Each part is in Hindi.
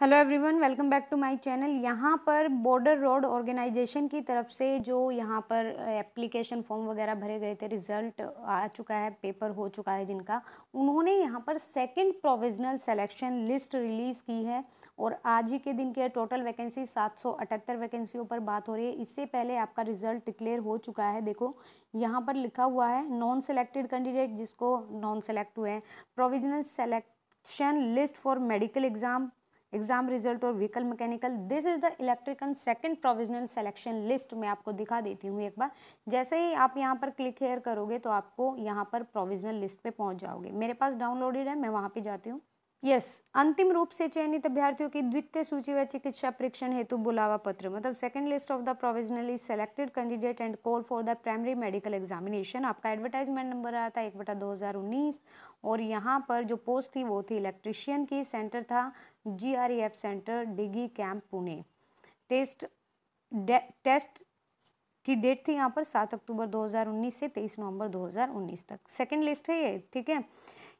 hello everyone welcome back to my channel यहाँ पर बॉर्डर रोड ऑर्गेनाइजेशन की तरफ से जो यहाँ पर एप्लीकेशन फॉर्म वगैरह भरे गए थे रिज़ल्ट आ चुका है पेपर हो चुका है जिनका उन्होंने यहाँ पर second provisional selection list release की है और आज ही के दिन की टोटल वैकेंसी अठहत्तर वैकेंसियों पर बात हो रही है इससे पहले आपका रिज़ल्ट डिक्लेयर हो चुका है देखो यहाँ पर लिखा हुआ है नॉन सेलेक्टेड कैंडिडेट जिसको नॉन सेलेक्ट हुए हैं provisional selection list for medical exam exam result और vehicle mechanical this is the electrical second provisional selection list मैं आपको दिखा देती हूँ एक बार जैसे ही आप यहाँ पर क्लिक हेयर करोगे तो आपको यहाँ पर प्रोविजनल लिस्ट पे पहुँच जाओगे मेरे पास डाउनलोडेड है मैं वहाँ पे जाती हूँ यस अंतिम रूप से चयनित अभ्यर्थियों की द्वितीय सूची व चिकित्सा परीक्षण हेतु बुलावा पत्र मतलब second list of the provisionally selected candidate and call for the primary medical examination आपका एडवर्टाइजमेंट नंबर आया था एक बटा दो हज़ार उन्नीस और यहाँ पर जो पोस्ट थी वो थी इलेक्ट्रिशियन की सेंटर था G R E F centre Dighi camp Pune test test की डेट थी यहाँ पर सात अक्टूबर 2019 से तेईस नवंबर 2019 तक सेकंड लिस्ट है ये ठीक है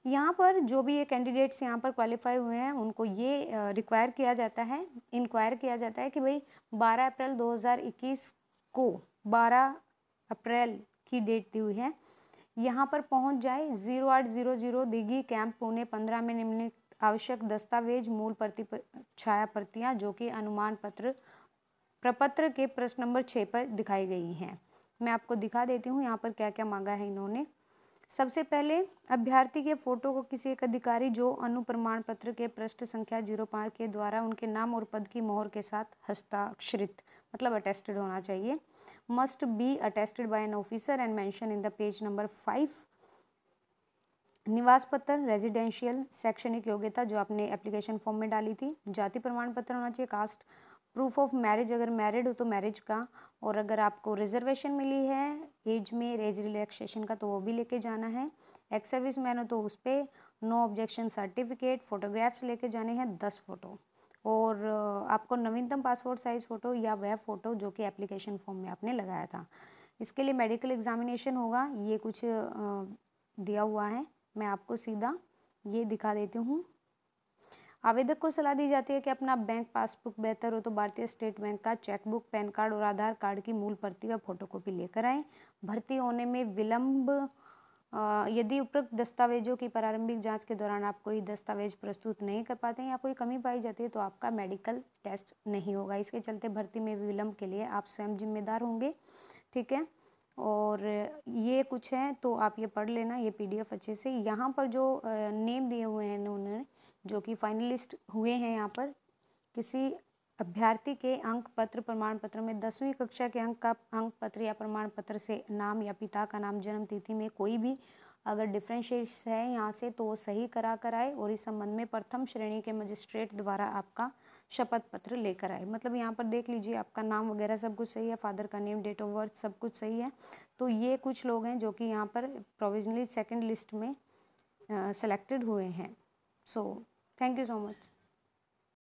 यहाँ पर जो भी ये कैंडिडेट्स यहाँ पर क्वालिफाई हुए हैं उनको ये रिक्वायर किया जाता है इंक्वायर किया जाता है कि भाई 12 अप्रैल 2021 को 12 अप्रैल की डेट दी हुई है यहाँ पर पहुँच जाए जीरो आठ zero zero Dighi camp Pune पंद्रह में निम्नलिखित आवश्यक दस्तावेज मूल प्रति छाया प्रतियाँ जो कि अनुमान पत्र प्रपत्र के प्रश्न नंबर छः पर दिखाई गई हैं मैं आपको दिखा देती हूँ यहाँ पर क्या क्या मांगा है इन्होंने सबसे पहले अभ्यर्थी के फोटो को किसी एक अधिकारी जो अनु प्रमाण पत्र के पृष्ठ संख्या जीरो पाँच के द्वारा उनके नाम और पद की मोहर के साथ हस्ताक्षरित मतलब अटेस्टेड होना चाहिए must be attested by an officer and mention in the page number five निवास पत्र रेजिडेंशियल शैक्षणिक योग्यता जो आपने एप्लीकेशन फॉर्म में डाली थी जाति प्रमाण पत्र होना चाहिए कास्ट प्रूफ ऑफ मैरिज अगर मैरिड हो तो मैरिज का और अगर आपको रिजर्वेशन मिली है एज में एज रिलैक्सेशन का तो वो भी लेके जाना है एक्स सर्विस मैन हो तो उस पर नो ऑब्जेक्शन सर्टिफिकेट फ़ोटोग्राफ्स लेके जाने हैं दस फ़ोटो और आपको नवीनतम पासपोर्ट साइज़ फ़ोटो या वह फ़ोटो जो कि एप्लीकेशन फॉर्म में आपने लगाया था इसके लिए मेडिकल एग्जामिनेशन होगा ये कुछ दिया हुआ है मैं आपको सीधा ये दिखा देती हूँ आवेदक को सलाह दी जाती है कि अपना बैंक पासबुक बेहतर हो तो भारतीय स्टेट बैंक का चेकबुक पैन कार्ड और आधार कार्ड की मूल प्रति और फोटोकॉपी लेकर आए भर्ती होने में विलम्ब यदि उपरोक्त दस्तावेजों की प्रारंभिक जांच के दौरान आप कोई दस्तावेज प्रस्तुत नहीं कर पाते हैं या कोई कमी पाई जाती है तो आपका मेडिकल टेस्ट नहीं होगा इसके चलते भर्ती में विलम्ब के लिए आप स्वयं जिम्मेदार होंगे ठीक है और ये कुछ है तो आप ये पढ़ लेना ये पीडीएफ अच्छे से यहाँ पर जो नेम दिए हुए हैं उन्होंने जो कि फाइनलिस्ट हुए हैं यहाँ पर किसी अभ्यर्थी के अंक पत्र प्रमाण पत्र में दसवीं कक्षा के अंक का अंक पत्र या प्रमाण पत्र से नाम या पिता का नाम जन्म तिथि में कोई भी अगर डिफ्रेंशिएट्स है यहाँ से तो वो सही करा कर आए और इस संबंध में प्रथम श्रेणी के मजिस्ट्रेट द्वारा आपका शपथ पत्र लेकर आए मतलब यहाँ पर देख लीजिए आपका नाम वगैरह सब कुछ सही है फादर का नेम डेट ऑफ बर्थ सब कुछ सही है तो ये कुछ लोग हैं जो कि यहाँ पर प्रोविजनली सेकेंड लिस्ट में सेलेक्टेड हुए हैं so so, thank you so much